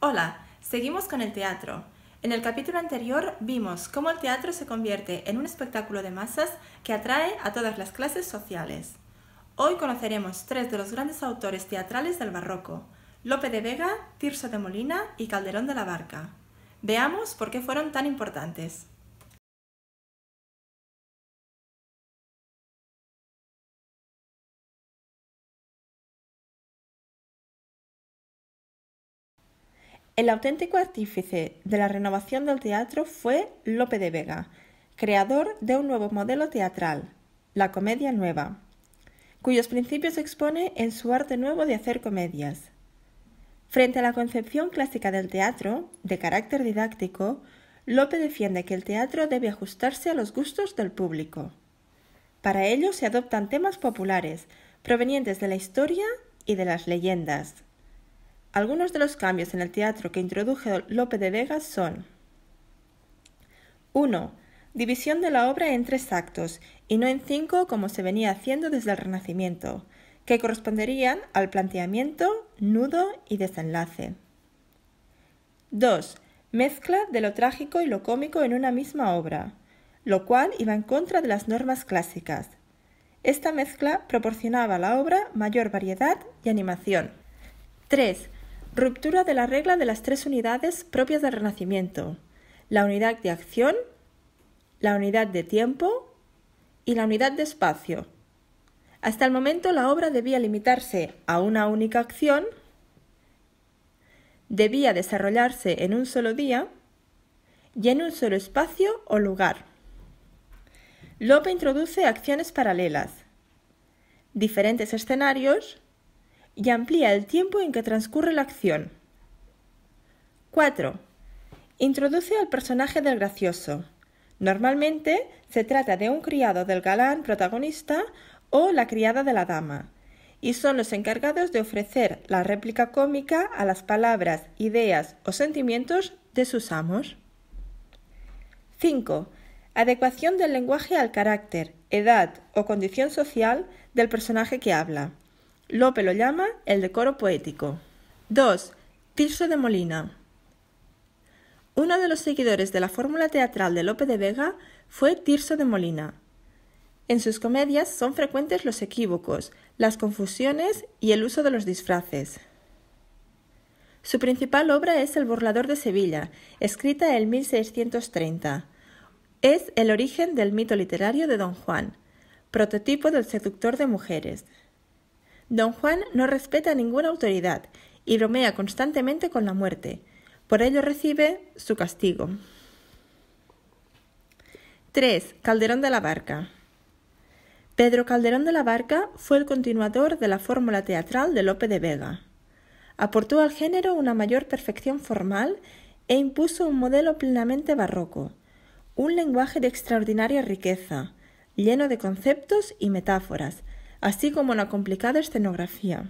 Hola, seguimos con el teatro. En el capítulo anterior vimos cómo el teatro se convierte en un espectáculo de masas que atrae a todas las clases sociales. Hoy conoceremos tres de los grandes autores teatrales del barroco, Lope de Vega, Tirso de Molina y Calderón de la Barca. Veamos por qué fueron tan importantes. El auténtico artífice de la renovación del teatro fue Lope de Vega, creador de un nuevo modelo teatral, la comedia nueva, cuyos principios expone en su arte nuevo de hacer comedias. Frente a la concepción clásica del teatro, de carácter didáctico, Lope defiende que el teatro debe ajustarse a los gustos del público. Para ello se adoptan temas populares, provenientes de la historia y de las leyendas. Algunos de los cambios en el teatro que introdujo Lope de Vega son 1. División de la obra en tres actos y no en cinco como se venía haciendo desde el Renacimiento, que corresponderían al planteamiento, nudo y desenlace. 2. Mezcla de lo trágico y lo cómico en una misma obra, lo cual iba en contra de las normas clásicas. Esta mezcla proporcionaba a la obra mayor variedad y animación. 3. Ruptura de la regla de las tres unidades propias del Renacimiento. La unidad de acción, la unidad de tiempo y la unidad de espacio. Hasta el momento la obra debía limitarse a una única acción, debía desarrollarse en un solo día y en un solo espacio o lugar. Lope introduce acciones paralelas, diferentes escenarios y amplía el tiempo en que transcurre la acción. 4. Introduce al personaje del gracioso. Normalmente se trata de un criado del galán protagonista o la criada de la dama, y son los encargados de ofrecer la réplica cómica a las palabras, ideas o sentimientos de sus amos. 5. Adecuación del lenguaje al carácter, edad o condición social del personaje que habla. Lope lo llama el decoro poético. 2. Tirso de Molina. Uno de los seguidores de la fórmula teatral de Lope de Vega fue Tirso de Molina. En sus comedias son frecuentes los equívocos, las confusiones y el uso de los disfraces. Su principal obra es El Burlador de Sevilla, escrita en 1630. Es el origen del mito literario de Don Juan, prototipo del seductor de mujeres. Don Juan no respeta ninguna autoridad y bromea constantemente con la muerte. Por ello recibe su castigo. 3. Calderón de la Barca. Pedro Calderón de la Barca fue el continuador de la fórmula teatral de Lope de Vega. Aportó al género una mayor perfección formal e impuso un modelo plenamente barroco, un lenguaje de extraordinaria riqueza, lleno de conceptos y metáforas, así como una complicada escenografía.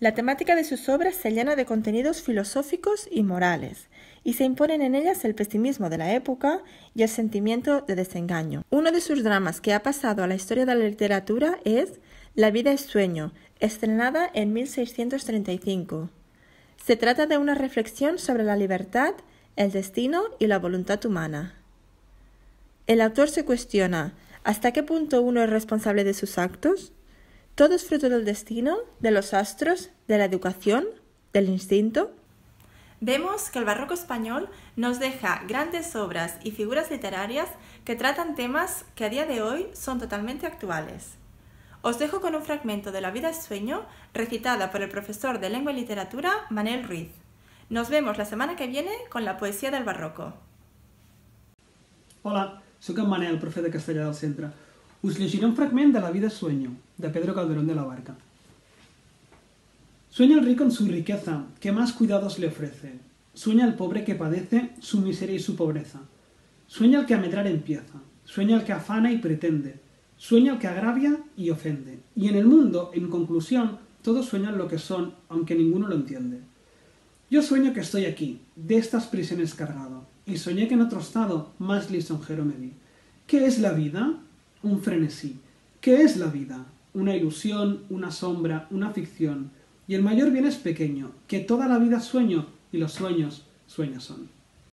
La temática de sus obras se llena de contenidos filosóficos y morales, y se imponen en ellas el pesimismo de la época y el sentimiento de desengaño. Uno de sus dramas que ha pasado a la historia de la literatura es La vida es sueño, estrenada en 1635. Se trata de una reflexión sobre la libertad, el destino y la voluntad humana. El autor se cuestiona ¿Hasta qué punto uno es responsable de sus actos? ¿Todo es fruto del destino, de los astros, de la educación, del instinto? Vemos que el barroco español nos deja grandes obras y figuras literarias que tratan temas que a día de hoy son totalmente actuales. Os dejo con un fragmento de La vida es sueño recitada por el profesor de lengua y literatura Manel Ruiz. Nos vemos la semana que viene con la poesía del barroco. Hola, que en el profe de castellà del centre. Us un fragment de La vida sueño, de Pedro Calderón de la Barca. Sueña el rico en su riqueza, que más cuidados le ofrece. Sueña el pobre que padece su miseria y su pobreza. Sueña el que a medrar empieza. Sueña el que afana y pretende. Sueña el que agravia y ofende. Y en el mundo, en conclusión, todos sueñan lo que son, aunque ninguno lo entiende. Yo sueño que estoy aquí, de estas prisiones cargado y soñé que en otro estado más lisonjero me di. ¿Qué es la vida? Un frenesí. ¿Qué es la vida? Una ilusión, una sombra, una ficción. Y el mayor bien es pequeño, que toda la vida sueño y los sueños sueños son.